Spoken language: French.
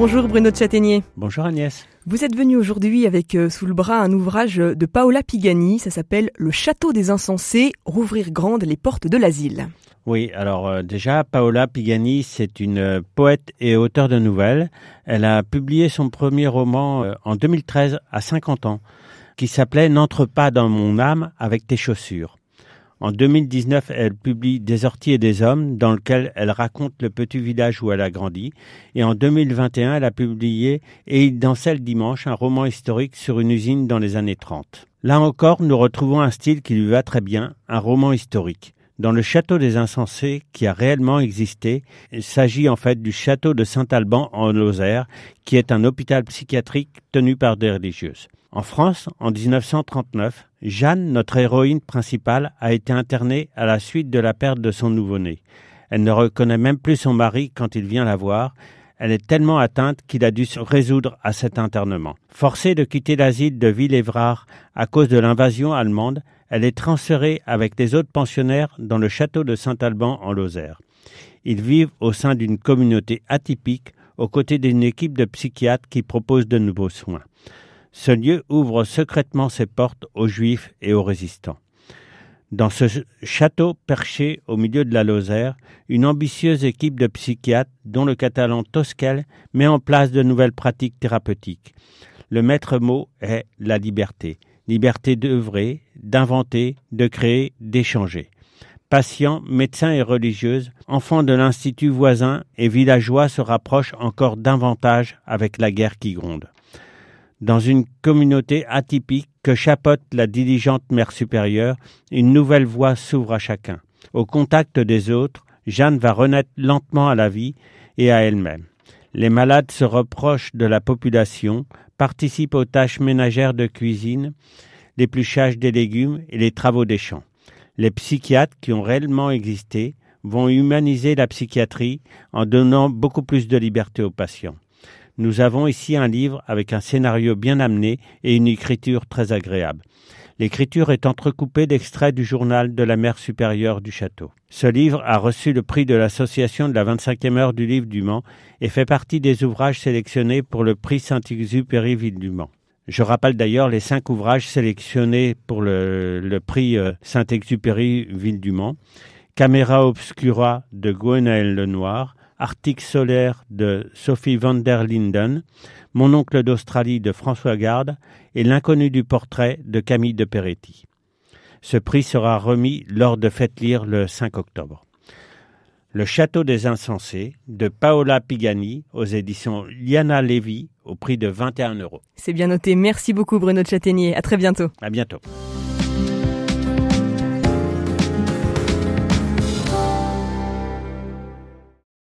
Bonjour Bruno de Châtaignier. Bonjour Agnès. Vous êtes venu aujourd'hui avec euh, sous le bras un ouvrage de Paola Pigani, ça s'appelle Le château des insensés, rouvrir grandes les portes de l'asile. Oui, alors euh, déjà, Paola Pigani, c'est une euh, poète et auteure de nouvelles. Elle a publié son premier roman en 2013 à 50 ans, qui s'appelait N'entre pas dans mon âme avec tes chaussures. En 2019, elle publie Des orties et des hommes, dans lequel elle raconte le petit village où elle a grandi. Et en 2021, elle a publié Et dans celle dimanche, un roman historique sur une usine dans les années 30. Là encore, nous retrouvons un style qui lui va très bien, un roman historique. Dans le château des insensés, qui a réellement existé, il s'agit en fait du château de Saint-Alban en Lozère, qui est un hôpital psychiatrique tenu par des religieuses. En France, en 1939, Jeanne, notre héroïne principale, a été internée à la suite de la perte de son nouveau-né. Elle ne reconnaît même plus son mari quand il vient la voir. Elle est tellement atteinte qu'il a dû se résoudre à cet internement. Forcée de quitter l'asile de Villévrard à cause de l'invasion allemande, elle est transférée avec des autres pensionnaires dans le château de Saint-Alban en Lozère. Ils vivent au sein d'une communauté atypique aux côtés d'une équipe de psychiatres qui propose de nouveaux soins ce lieu ouvre secrètement ses portes aux juifs et aux résistants. Dans ce château perché au milieu de la Lozère, une ambitieuse équipe de psychiatres, dont le catalan Tosquel, met en place de nouvelles pratiques thérapeutiques. Le maître mot est la liberté. Liberté d'œuvrer, d'inventer, de créer, d'échanger. Patients, médecins et religieuses, enfants de l'institut voisin et villageois se rapprochent encore davantage avec la guerre qui gronde dans une communauté atypique que chapote la diligente mère supérieure, une nouvelle voie s'ouvre à chacun. Au contact des autres, Jeanne va renaître lentement à la vie et à elle-même. Les malades se reprochent de la population, participent aux tâches ménagères de cuisine, l'épluchage des légumes et les travaux des champs. Les psychiatres qui ont réellement existé vont humaniser la psychiatrie en donnant beaucoup plus de liberté aux patients. Nous avons ici un livre avec un scénario bien amené et une écriture très agréable. L'écriture est entrecoupée d'extraits du journal de la mère supérieure du château. Ce livre a reçu le prix de l'association de la 25e heure du livre du Mans et fait partie des ouvrages sélectionnés pour le prix Saint-Exupéry Ville du Mans. Je rappelle d'ailleurs les cinq ouvrages sélectionnés pour le, prix euh, Saint-Exupéry Ville du Mans. Camera Obscura de Gwenaël Lenoir, Arctique solaire de Sophie van der Linden, Mon oncle d'Australie de François Garde et L'inconnu du portrait de Camille de Peretti. Ce prix sera remis lors de Fête lire le 5 octobre. Le Château des Insensés de Paola Pigani aux éditions Liana Levy au prix de 21 euros. C'est bien noté. Merci beaucoup Bruno Châtaignier. À très bientôt. À bientôt.